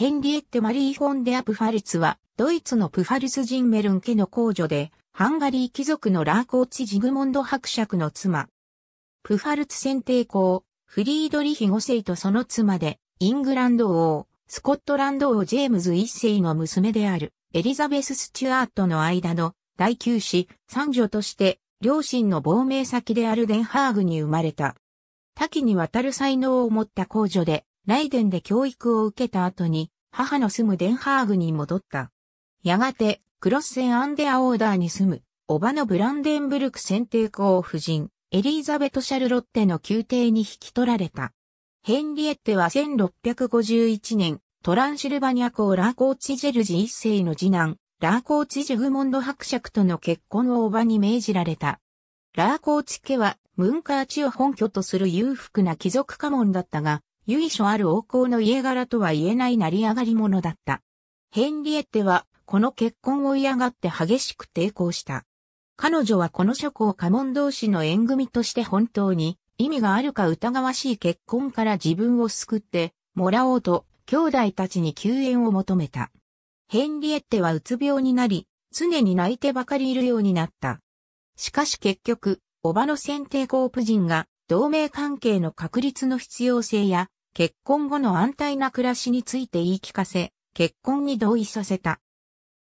ヘンリエッテ・マリー・フォンデア・プファルツは、ドイツのプファルツ・ジンメルン家の公女で、ハンガリー貴族のラーコーチ・ジグモンド伯爵の妻。プファルツ選定公、フリードリヒ5世とその妻で、イングランド王、スコットランド王ジェームズ1世の娘である、エリザベス・スチュアートの間の、第9子、三女として、両親の亡命先であるデンハーグに生まれた。多岐にわたる才能を持った公女で、ライデンで教育を受けた後に、母の住むデンハーグに戻った。やがて、クロッセン・アンデア・オーダーに住む、おばのブランデンブルク選定校夫人、エリーザベト・シャルロッテの宮廷に引き取られた。ヘンリエッテは1651年、トランシルバニア公ラーコーチジェルジ一世の次男、ラーコーチジグモンド伯爵との結婚をおばに命じられた。ラーコーチ家は、ムンカーチを本拠とする裕福な貴族家紋だったが、由緒ある王侯の家柄とは言えない成り上がり者だった。ヘンリエッテは、この結婚を嫌がって激しく抵抗した。彼女はこの諸侯家紋同士の縁組として本当に意味があるか疑わしい結婚から自分を救ってもらおうと兄弟たちに救援を求めた。ヘンリエッテはうつ病になり、常に泣いてばかりいるようになった。しかし結局、叔母の選定コープ人が同盟関係の確立の必要性や結婚後の安泰な暮らしについて言い聞かせ、結婚に同意させた。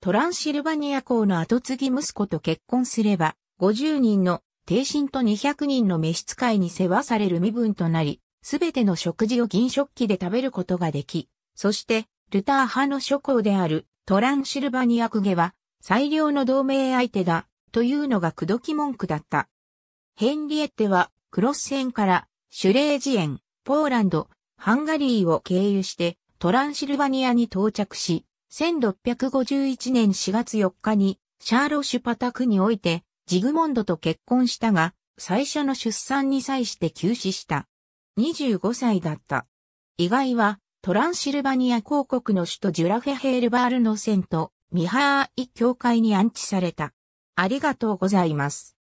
トランシルバニア公の後継ぎ息子と結婚すれば、50人の定身と200人の召使いに世話される身分となり、すべての食事を銀食器で食べることができ、そして、ルター派の諸侯であるトランシルバニア公家は、最良の同盟相手だ、というのが口説き文句だった。ヘンリエッテは、クロス戦から、シュレージエン、ポーランド、ハンガリーを経由してトランシルバニアに到着し、1651年4月4日にシャーロシュパタクにおいてジグモンドと結婚したが、最初の出産に際して急死した。25歳だった。意外は、トランシルバニア公国の首都ジュラフェヘールバールの線とミハーイ教会に安置された。ありがとうございます。